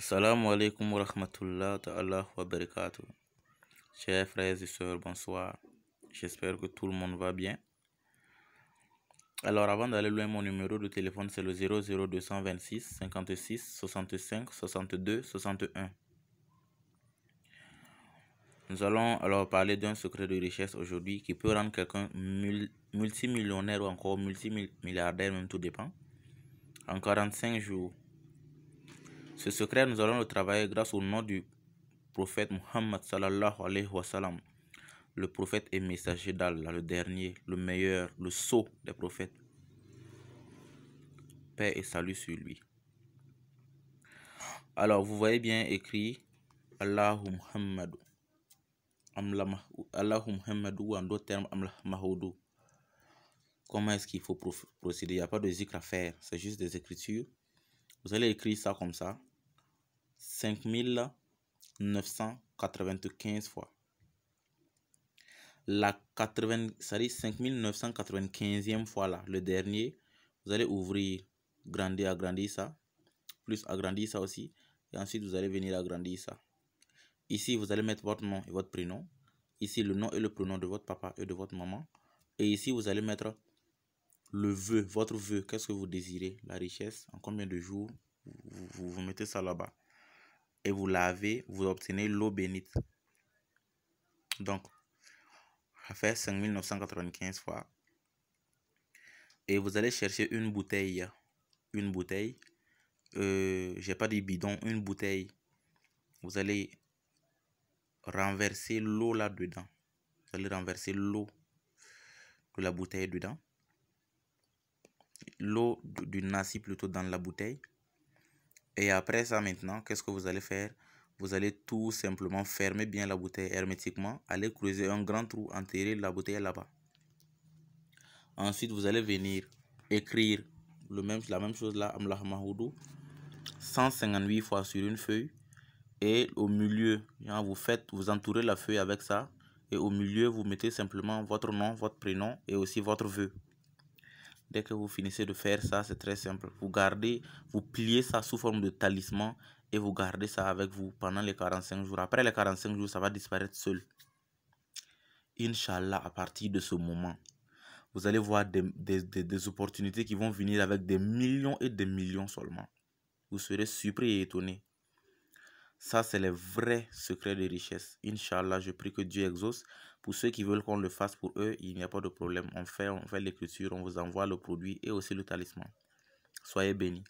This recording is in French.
Salam alaikum wa rahmatullah wa barakatuh. Chers frères et sœurs, bonsoir. J'espère que tout le monde va bien. Alors avant d'aller loin, mon numéro de téléphone c'est le 00226 56 65 62 61. Nous allons alors parler d'un secret de richesse aujourd'hui qui peut rendre quelqu'un multimillionnaire ou encore multimilliardaire, même tout dépend, en 45 jours. Ce secret, nous allons le travailler grâce au nom du prophète Muhammad sallallahu alayhi wa Le prophète est messager d'Allah, le dernier, le meilleur, le sceau des prophètes. Paix et salut sur lui. Alors, vous voyez bien écrit Allahu Muhammadu. Allahu ou en d'autres termes, Mahoudou. Comment est-ce qu'il faut procéder Il n'y a pas de zikr à faire, c'est juste des écritures. Vous allez écrire ça comme ça. 5995 fois. La 80, ça dit 5995e fois là, le dernier, vous allez ouvrir, grandir, agrandir ça, plus agrandir ça aussi, et ensuite vous allez venir agrandir ça. Ici, vous allez mettre votre nom et votre prénom. Ici, le nom et le prénom de votre papa et de votre maman. Et ici, vous allez mettre le vœu, votre vœu, qu'est-ce que vous désirez, la richesse, en combien de jours, vous, vous mettez ça là-bas et vous lavez, vous obtenez l'eau bénite. Donc, à faire 5995 fois. Et vous allez chercher une bouteille. Une bouteille. Euh, J'ai pas dit bidon, une bouteille. Vous allez renverser l'eau là-dedans. Vous allez renverser l'eau de la bouteille dedans. L'eau du nasi plutôt dans la bouteille. Et après ça maintenant, qu'est-ce que vous allez faire Vous allez tout simplement fermer bien la bouteille hermétiquement, aller creuser un grand trou, enterrer la bouteille là-bas. Ensuite, vous allez venir écrire le même, la même chose là, Amlah Mahoudou, 158 fois sur une feuille. Et au milieu, hein, vous faites, vous entourez la feuille avec ça. Et au milieu, vous mettez simplement votre nom, votre prénom et aussi votre vœu. Dès que vous finissez de faire ça, c'est très simple. Vous gardez, vous pliez ça sous forme de talisman et vous gardez ça avec vous pendant les 45 jours. Après les 45 jours, ça va disparaître seul. Inch'Allah, à partir de ce moment, vous allez voir des, des, des, opportunités qui vont venir avec des millions et des millions seulement. Vous serez surpris et étonné. Ça, c'est le vrai secret de richesse. Inch'Allah, je prie que Dieu exauce pour ceux qui veulent qu'on le fasse pour eux, il n'y a pas de problème. On fait, on fait l'écriture, on vous envoie le produit et aussi le talisman. Soyez bénis.